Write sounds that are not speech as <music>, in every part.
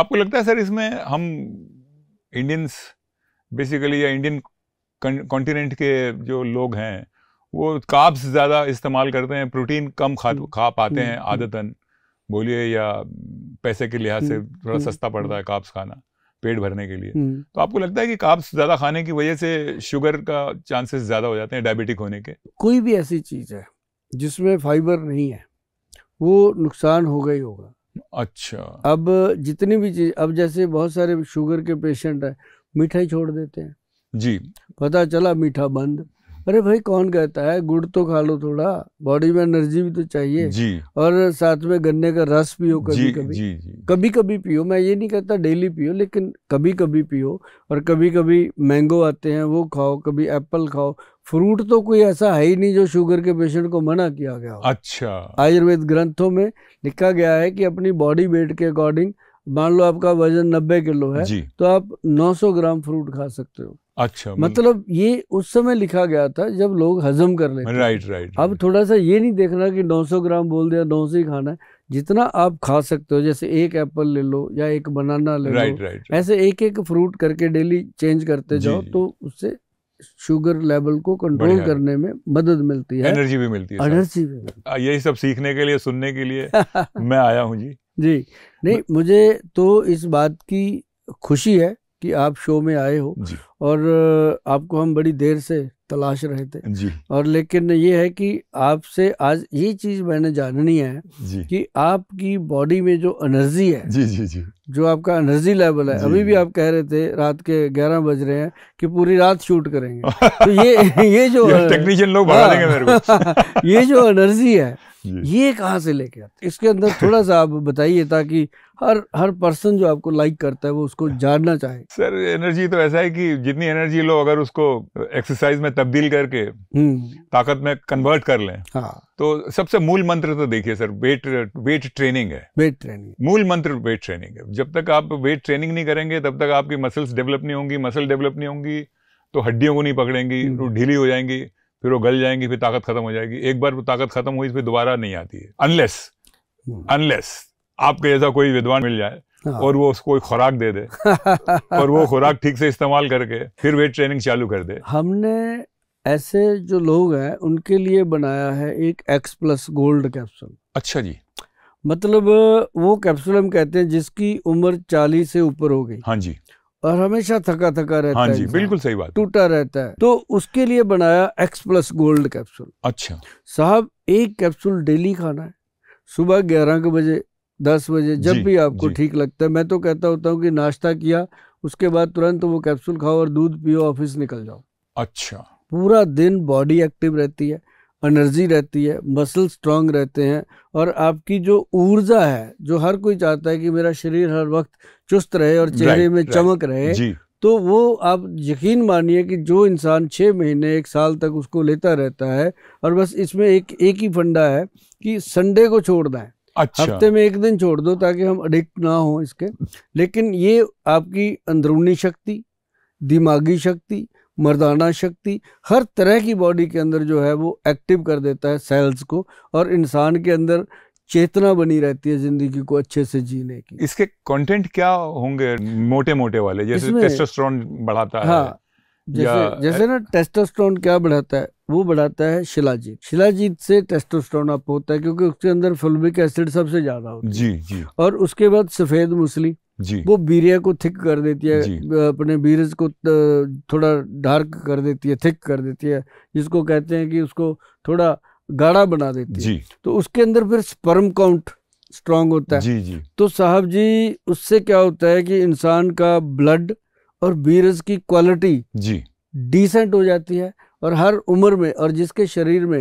आपको लगता है सर इसमें हम इंडियंस बेसिकली या इंडियन कॉन्टिनेंट के जो लोग हैं वो काब्स ज़्यादा इस्तेमाल करते हैं प्रोटीन कम खा हम्म। खा पाते हैं हम्म। हम्म। आदतन बोलिए या पैसे के लिहाज से थोड़ा सस्ता पड़ता है काब्स खाना पेट भरने के लिए तो आपको लगता है कि काब्स ज़्यादा खाने की वजह से शुगर का चांसेस ज़्यादा हो जाते हैं डायबिटिक होने के कोई भी ऐसी चीज़ है जिसमें फाइबर नहीं है वो नुकसान होगा ही होगा अच्छा अब जितनी भी चीज अब जैसे बहुत सारे शुगर के पेशेंट है मिठाई छोड़ देते हैं जी पता चला मीठा बंद अरे भाई कौन कहता है गुड़ तो खा लो थोड़ा बॉडी में एनर्जी भी तो चाहिए जी और साथ में गन्ने का रस पियो कभी जी, कभी जी, जी। कभी कभी पियो मैं ये नहीं कहता डेली पियो लेकिन कभी कभी पियो और कभी कभी मैंगो आते हैं वो खाओ कभी एप्पल खाओ फ्रूट तो कोई ऐसा है ही नहीं जो शुगर के पेशेंट को मना किया गया अच्छा आयुर्वेद ग्रंथों में लिखा गया है कि अपनी बॉडी वेट के अकॉर्डिंग मान लो आपका वजन 90 किलो है तो आप 900 ग्राम फ्रूट खा सकते हो अच्छा मतलब, मतलब ये उस समय लिखा गया था जब लोग हजम कर लेते राइट राइट अब थोड़ा सा ये नहीं देखना कि 900 ग्राम बोल दिया सौ ही खाना है जितना आप खा सकते हो जैसे एक एप्पल ले लो या एक बनाना ले लो राइट राइट ऐसे एक एक फ्रूट करके डेली चेंज करते जाओ तो उससे शुगर लेवल को कंट्रोल करने में मदद मिलती है एनर्जी भी मिलती है एनर्जी भी मिलती है यही सब सीखने के लिए सुनने के लिए <laughs> मैं आया हूँ जी जी नहीं मुझे तो इस बात की खुशी है कि आप शो में आए हो और आपको हम बड़ी देर से तलाश रहे थे जी और लेकिन ये है कि आपसे आज ये चीज़ मैंने जाननी है कि आपकी बॉडी में जो एनर्जी है जी जी जी जो आपका एनर्जी लेवल है अभी भी आप कह रहे थे रात के 11 बज रहे हैं कि पूरी रात शूट करेंगे तो ये <laughs> ये जो टेक्नीशियन लोग भगा देंगे हाँ। मेरे को <laughs> ये जो एनर्जी है ये कहाँ से लेके आते इसके अंदर थोड़ा सा आप बताइए ताकि हर हर पर्सन जो आपको लाइक करता है वो उसको जानना चाहे सर एनर्जी तो ऐसा है कि जितनी एनर्जी लो अगर उसको एक्सरसाइज में तब्दील करके हम्म। ताकत में कन्वर्ट कर लें हाँ तो सबसे मूल मंत्र तो देखिए सर वेट वेट ट्रेनिंग है वेट ट्रेनिंग मूल मंत्र वेट ट्रेनिंग है जब तक आप वेट ट्रेनिंग नहीं करेंगे तब तक आपकी मसल्स डेवलप नहीं होंगी मसल डेवलप नहीं होंगी तो हड्डियों को नहीं पकड़ेंगी हम्म। तो ढीली हो जाएंगी फिर वो गल जाएंगी फिर ताकत खत्म हो जाएगी एक बार वो ताकत खत्म हुई फिर दोबारा नहीं आती है अनलेस अनलेस हम्म। आपके जैसा कोई विद्वान मिल जाए हाँ। और वो उसको खुराक दे दे <laughs> और वो खुराक ठीक से इस्तेमाल करके फिर वेट ट्रेनिंग चालू कर दे हमने ऐसे जो लोग हैं उनके लिए बनाया है एक एक्स प्लस गोल्ड कैप्सूल अच्छा जी मतलब वो कैप्सूल हम कहते हैं जिसकी उम्र चालीस से ऊपर हो गई हाँ जी और हमेशा थका थका रहता हाँ जी, है बिल्कुल सही बात टूटा रहता है तो उसके लिए बनाया एक्स प्लस गोल्ड कैप्सूल अच्छा साहब एक कैप्सूल डेली खाना है सुबह ग्यारह के बजे दस बजे जब भी आपको ठीक लगता है मैं तो कहता होता हूँ कि नाश्ता किया उसके बाद तुरंत वो कैप्सूल खाओ और दूध पियो ऑफिस निकल जाओ अच्छा पूरा दिन बॉडी एक्टिव रहती है एनर्जी रहती है मसल स्ट्रांग रहते हैं और आपकी जो ऊर्जा है जो हर कोई चाहता है कि मेरा शरीर हर वक्त चुस्त रहे और चेहरे में चमक रहे तो वो आप यकीन मानिए कि जो इंसान छः महीने एक साल तक उसको लेता रहता है और बस इसमें एक एक ही फंडा है कि संडे को छोड़ना है अच्छा। हफ्ते में एक दिन छोड़ दो ताकि हम अडिक्ट ना हो इसके लेकिन ये आपकी अंदरूनी शक्ति दिमागी शक्ति मर्दाना शक्ति हर तरह की बॉडी के अंदर जो है वो एक्टिव कर देता है सेल्स को और इंसान के अंदर चेतना बनी रहती है जिंदगी को अच्छे से जीने की इसके कंटेंट क्या होंगे मोटे मोटे वाले जैसे टेस्टोस्टेरोन बढ़ाता हाँ, है जैसे जैसे ना टेस्टोस्टेरोन क्या बढ़ाता है वो बढ़ाता है शिलाजीत शिलाजीत से टेस्टोस्टेरोन अप होता है क्योंकि उसके अंदर फुलबिक एसिड सबसे ज्यादा होता है जी जी और उसके बाद सफेद मुसली जी वो बीरिया को थिक कर देती है अपने बीरज को थोड़ा डार्क कर देती है थिक कर देती है जिसको कहते हैं कि उसको थोड़ा गाढ़ा बना देती जी. है तो उसके अंदर फिर स्पर्म काउंट स्ट्रांग होता है जी जी तो साहब जी उससे क्या होता है कि इंसान का ब्लड और बीरज की क्वालिटी जी डिसेंट हो जाती है और हर उम्र में और जिसके शरीर में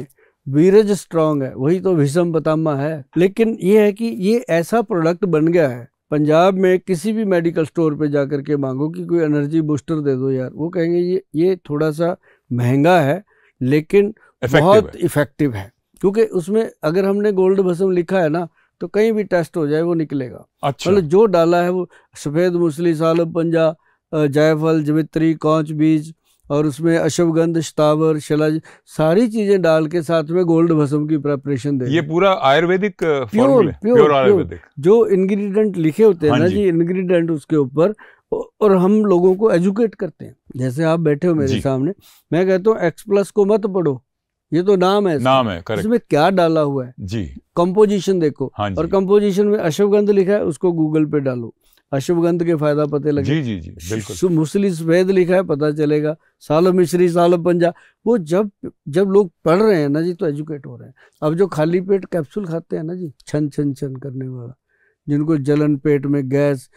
बीरज स्ट्रांग है वही तो विषम बतामा है लेकिन ये है कि ये ऐसा प्रोडक्ट बन गया है पंजाब में किसी भी मेडिकल स्टोर पे जा के मांगो कि कोई एनर्जी बूस्टर दे दो यार वो कहेंगे ये ये थोड़ा सा महंगा है लेकिन बहुत इफ़ेक्टिव है क्योंकि उसमें अगर हमने गोल्ड भसम लिखा है ना तो कहीं भी टेस्ट हो जाए वो निकलेगा अच्छा मतलब जो डाला है वो सफ़ेद मुसली सालब पंजा जायफल जवित्री कौच बीज और उसमें अश्वगंध शतावर शलज सारी चीजें डाल के साथ में गोल्ड भस्म की प्रेपरेशन दे ये पूरा आयुर्वेदिक प्योर प्योर, आयुर्वेदिक जो इंग्रेडिएंट लिखे होते हैं हाँ ना जी, जी इंग्रेडिएंट उसके ऊपर और हम लोगों को एजुकेट करते हैं जैसे आप बैठे हो मेरे सामने मैं कहता हूँ एक्स प्लस को मत पढ़ो ये तो नाम है नाम है करेक्ट इसमें क्या डाला हुआ है जी कंपोजिशन देखो हाँ जी। और कंपोजिशन में अश्वगंध लिखा है उसको गूगल पे डालो अशुभगंध के फायदा पते लगे जी जी जी बिल्कुल मुस्लिम सफेद लिखा है पता चलेगा सालो मिश्री सालो पंजा वो जब जब लोग पढ़ रहे हैं ना जी तो एजुकेट हो रहे हैं अब जो खाली पेट कैप्सूल खाते हैं ना जी छन छन छन करने वाला जिनको जलन पेट में गैस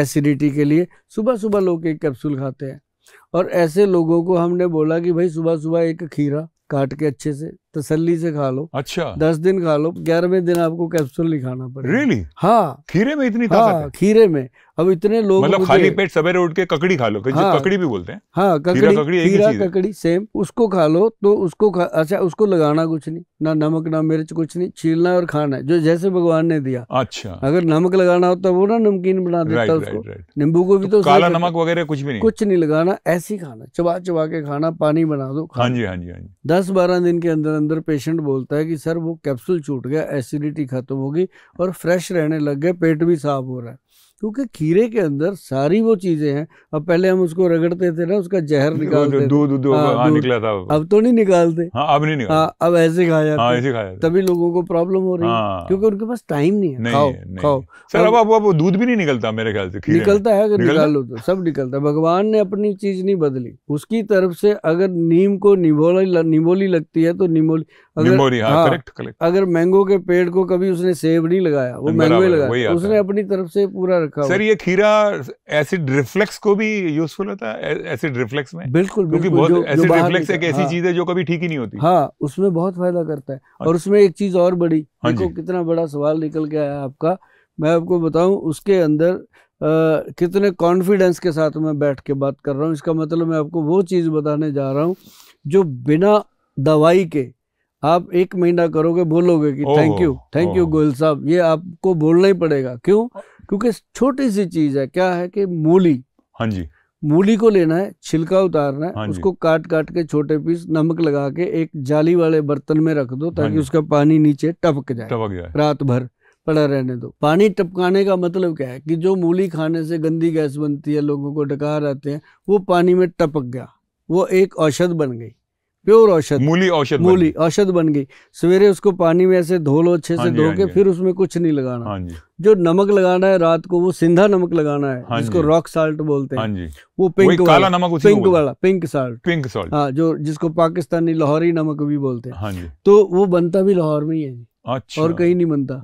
एसिडिटी के लिए सुबह सुबह लोग एक कैप्सूल खाते हैं और ऐसे लोगों को हमने बोला कि भाई सुबह सुबह एक खीरा काट के अच्छे से तसल्ली से खा लो अच्छा दस दिन खा लो ग्यारहवे दिन आपको कैप्सूल नहीं खाना पड़ेगा रियली really? हाँ खीरे में इतनी हाँ है खीरे में अब इतने लोग मतलब खाली पेट सवेरे उठ के ककड़ी खा लो हाँ, ककड़ी भी बोलते हैं हाँ ककड़ी ककड़ी खीरा ककड़ी सेम उसको खा लो तो उसको अच्छा उसको लगाना कुछ नहीं ना नमक ना मिर्च कुछ नहीं छीलना और खाना है जो जैसे भगवान ने दिया अच्छा अगर नमक लगाना होता वो ना नमकीन बना देता उसको नींबू को भी तो, तो काला नमक वगैरह कुछ भी नहीं कुछ नहीं लगाना ऐसे खाना चबा चबा के खाना पानी बना दो हाँ जी हाँ जी हाँ जी दस बारह दिन के अंदर अंदर पेशेंट बोलता है कि सर वो कैप्सूल छूट गया एसिडिटी ख़त्म होगी और फ्रेश रहने लग गए पेट भी साफ हो रहा है क्योंकि खीरे के अंदर सारी वो चीज़ें हैं अब पहले हम उसको रगड़ते थे ना उसका जहर निकालते दूध हाँ, हाँ, दूध निकला था अब तो नहीं निकालते हाँ, अब नहीं निकाल हाँ, अब ऐसे खाया हाँ, ऐसे खाया तभी लोगों को प्रॉब्लम हो रही है हाँ, क्योंकि उनके पास टाइम नहीं है नहीं, खाओ नहीं, खाओ सर अब अब दूध भी नहीं निकलता मेरे ख्याल से निकलता है अगर निकाल लो तो सब निकलता है भगवान ने अपनी चीज़ नहीं बदली उसकी तरफ से अगर नीम को निबोली निबोली लगती है तो निमोली मेमोरी हाँ, करेक्ट हाँ, करेक्ट अगर मैंगो के पेड़ को कभी उसने सेब नहीं लगाया वो मैंगो ही लगाया उसने अपनी तरफ से पूरा रखा सर ये खीरा एसिड रिफ्लेक्स को भी यूजफुल होता है एसिड रिफ्लेक्स में बिल्कुल क्योंकि बहुत एसिड रिफ्लेक्स एक ऐसी हाँ। चीज है जो कभी ठीक ही नहीं होती हाँ उसमें बहुत फायदा करता है और अच्छा। उसमें एक चीज और बड़ी हाँ देखो कितना बड़ा सवाल निकल के आया आपका मैं आपको बताऊं उसके अंदर आ, कितने कॉन्फिडेंस के साथ मैं बैठ के बात कर रहा हूं इसका मतलब मैं आपको वो चीज़ बताने जा रहा हूं जो बिना दवाई के आप एक महीना करोगे बोलोगे कि thank you thank you Goyal साहब ये आपको बोलना ही पड़ेगा क्यों क्योंकि छोटी सी चीज है क्या है कि मूली हाँ जी मूली को लेना है छिलका उतारना है हाँ उसको काट काट के छोटे पीस नमक लगा के एक जाली वाले बर्तन में रख दो ताकि हाँ उसका पानी नीचे टपक जाए टपक जाए रात भर पड़ा रहने दो पानी टपकाने का मतलब क्या है कि जो मूली खाने से गंदी गैस बनती है लोगों को डकार आते हैं वो पानी में टपक गया वो एक औषध बन गई प्योर औषध मूली औषध मूली औषध बन गई सवेरे उसको पानी में ऐसे धो लो अच्छे से हाँ धो के हाँ फिर उसमें कुछ नहीं लगाना हाँ जो नमक लगाना है रात को वो सिंधा नमक लगाना है जिसको रॉक साल्ट बोलते हैं वो पिंक काला नमक पिंक वाला पिंक साल्ट पिंक साल्ट हाँ जो जिसको पाकिस्तानी लाहौरी नमक भी बोलते हैं तो वो बनता भी लाहौर में ही है अच्छा। और कहीं नहीं बनता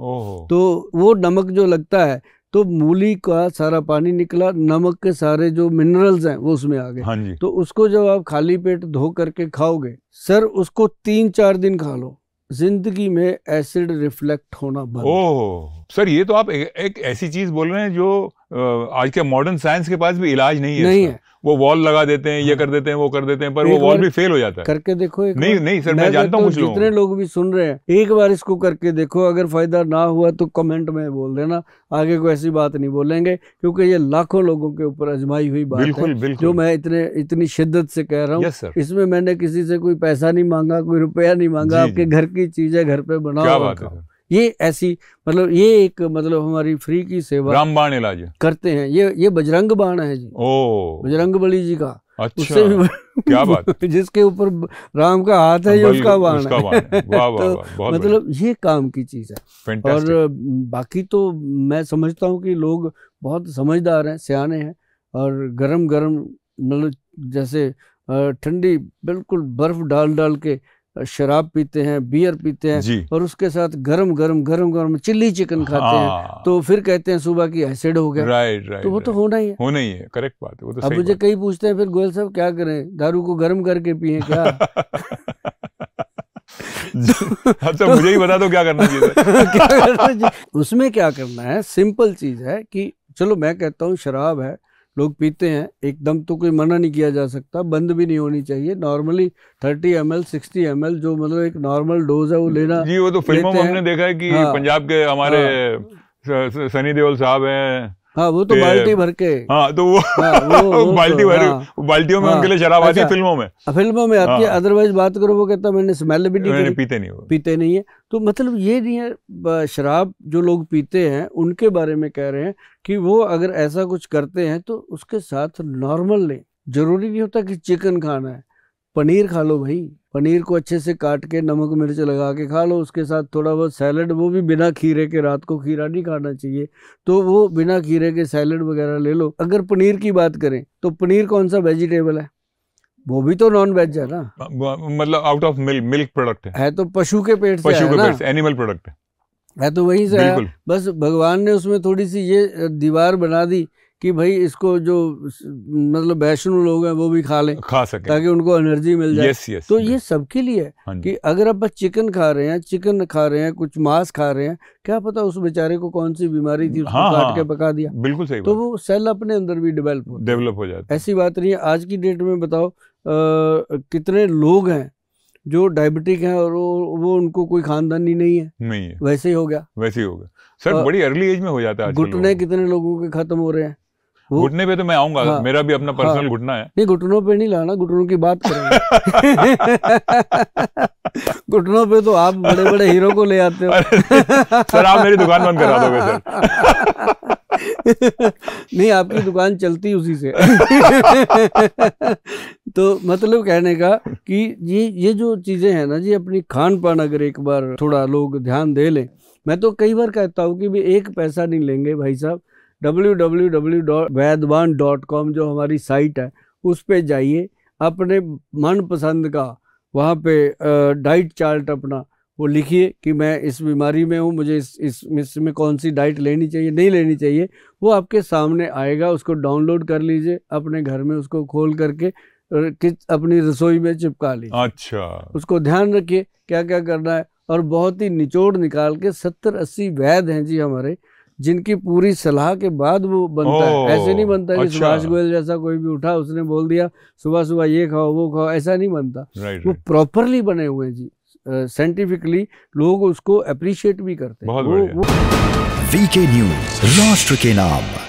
तो वो नमक जो लगता है तो मूली का सारा पानी निकला नमक के सारे जो मिनरल्स हैं वो उसमें आ गए हाँ जी तो उसको जब आप खाली पेट धो करके खाओगे सर उसको तीन चार दिन खा लो जिंदगी में एसिड रिफ्लेक्ट होना बंद सर ये तो आप एक ऐसी चीज बोल रहे हैं जो आज के मॉडर्न साइंस के पास भी इलाज नहीं है नहीं है वो वॉल लगा देते हैं ये हाँ। कर देते हैं वो कर देते हैं पर वो वॉल भी फेल हो जाता है करके देखो एक नहीं नहीं सर मैं, मैं जानता हूँ तो जितने लोग भी सुन रहे हैं एक बार इसको करके देखो अगर फायदा ना हुआ तो कमेंट में बोल देना आगे को ऐसी बात नहीं बोलेंगे क्योंकि ये लाखों लोगों के ऊपर अजमाई हुई बात बिल्कुल, है बिल्कुल। जो मैं इतने इतनी शिद्दत से कह रहा हूँ इसमें मैंने किसी से कोई पैसा नहीं मांगा कोई रुपया नहीं मांगा आपके घर की चीजें घर पे बनाओ ये ऐसी मतलब ये एक मतलब हमारी फ्री की सेवा रामबाण इलाज करते हैं ये ये बजरंग बाण है जी ओ बजरंग बली जी का अच्छा भी <laughs> क्या बात <laughs> जिसके ऊपर राम का हाथ है ये उसका बाण है <laughs> तो मतलब ये काम की चीज है और बाकी तो मैं समझता हूँ कि लोग बहुत समझदार हैं सियाने हैं और गरम गरम मतलब जैसे ठंडी बिल्कुल बर्फ डाल डाल के शराब पीते हैं बियर पीते हैं और उसके साथ गरम गरम गरम गरम चिल्ली चिकन खाते हाँ। हैं तो फिर कहते हैं सुबह की एसिड हो गया राइट राइट तो वो तो होना ही है होना ही है करेक्ट बात है वो तो अब मुझे कई पूछते हैं फिर गोयल साहब क्या करें दारू को गर्म करके पिए क्या <laughs> अच्छा तो- मुझे ही बता दो क्या करना चाहिए <laughs> उसमें क्या करना है सिंपल चीज है कि चलो मैं कहता हूँ शराब है लोग पीते हैं एकदम तो कोई मना नहीं किया जा सकता बंद भी नहीं होनी चाहिए normally 30 M L sixty M L जो मतलब एक नॉर्मल डोज है वो लेना जी वो तो फिल्मों में हमने देखा है कि हाँ, पंजाब के हमारे हाँ, सनी देओल साहब हैं हाँ वो तो बाल्टी भर के हाँ तो वो, हाँ, वो, वो <laughs> बाल्टी तो- भर हाँ, बाल्टियों में हाँ, उनके लिए शराब आती है अच्छा, फिल्मों में हाँ, फिल्मों में आती है अदरवाइज बात करो वो कहता मैंने स्मेल भी नहीं पीते नहीं पीते नहीं है तो मतलब ये नहीं है शराब जो लोग पीते हैं उनके बारे में कह रहे हैं कि वो अगर ऐसा कुछ करते हैं तो उसके साथ नॉर्मल लें जरूरी नहीं होता कि चिकन खाना है पनीर खा लो भाई पनीर को अच्छे से काट के नमक मिर्च लगा के खा लो उसके साथ थोड़ा बहुत सैलड वो भी बिना खीरे के रात को खीरा नहीं खाना चाहिए तो वो बिना खीरे के सैलड वगैरह ले लो अगर पनीर की बात करें तो पनीर कौन सा वेजिटेबल है वो भी तो नॉन वेज है ना मतलब out of milk milk product है, तो पशु के पेट पशु से है पेट एनिमल प्रोडक्ट है तो वही से है बस भगवान ने उसमें थोड़ी सी ये दीवार बना दी कि भाई इसको जो मतलब वैष्णो लोग हैं वो भी खा लें खा सके ताकि उनको एनर्जी मिल जाए यस यस तो ये सबके लिए है हाँ कि अगर आप चिकन खा रहे हैं चिकन खा रहे हैं कुछ मांस खा रहे हैं क्या पता उस बेचारे को कौन सी बीमारी थी उसको हाँ, काट हाँ, के पका दिया बिल्कुल सही तो वो सेल अपने अंदर भी डेवलप डेवलप हो जाता ऐसी बात नहीं है आज की डेट में बताओ कितने लोग हैं जो डायबिटिक हैं और वो, वो उनको कोई खानदानी नहीं है नहीं है वैसे ही हो गया वैसे ही हो गया सर बड़ी अर्ली एज में हो जाता है घुटने कितने लोगों के खत्म हो रहे हैं घुटने पे तो मैं आऊंगा हाँ, मेरा भी अपना पर्सनल हाँ, घुटना है नहीं घुटनों पे नहीं लाना घुटनों की बात करेंगे घुटनों पे तो आप बड़े बड़े हीरो को ले आते हो सर आप मेरी दुकान बंद करा दोगे सर नहीं आपकी दुकान चलती उसी से तो मतलब कहने का कि ये ये जो चीज़ें हैं ना जी अपनी खान पान अगर एक बार थोड़ा लोग ध्यान दे लें मैं तो कई बार कहता हूँ कि भी एक पैसा नहीं लेंगे भाई साहब डब्ल्यू जो हमारी साइट है उस पर जाइए अपने मनपसंद का वहाँ पे डाइट चार्ट अपना वो लिखिए कि मैं इस बीमारी में हूँ मुझे इस इस इसमें कौन सी डाइट लेनी चाहिए नहीं लेनी चाहिए वो आपके सामने आएगा उसको डाउनलोड कर लीजिए अपने घर में उसको खोल करके किस अपनी रसोई में चिपका लीजिए अच्छा उसको ध्यान रखिए क्या क्या करना है और बहुत ही निचोड़ निकाल के सत्तर अस्सी वैद हैं जी हमारे जिनकी पूरी सलाह के बाद वो बनता ओ, है ऐसे नहीं बनता अच्छा। कि सुभाष गोयल जैसा कोई भी उठा उसने बोल दिया सुबह सुबह ये खाओ वो खाओ ऐसा नहीं बनता वो प्रॉपरली बने हुए जी साइंटिफिकली लोग उसको अप्रिशिएट भी करते हैं वीके न्यूज राष्ट्र के नाम